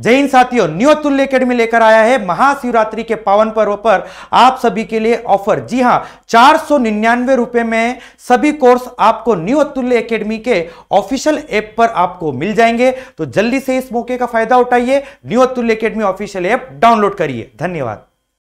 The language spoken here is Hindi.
जय हिंद साथियों न्यू अतुल्य अकेडमी लेकर आया है महाशिवरात्रि के पावन पर्व पर आप सभी के लिए ऑफर जी हां चार सौ निन्यानवे रुपये में सभी कोर्स आपको न्यू अतुल्य अकेडमी के ऑफिशियल ऐप पर आपको मिल जाएंगे तो जल्दी से इस मौके का फायदा उठाइए न्यू अतुल्य अकेडमी ऑफिशियल ऐप डाउनलोड करिए धन्यवाद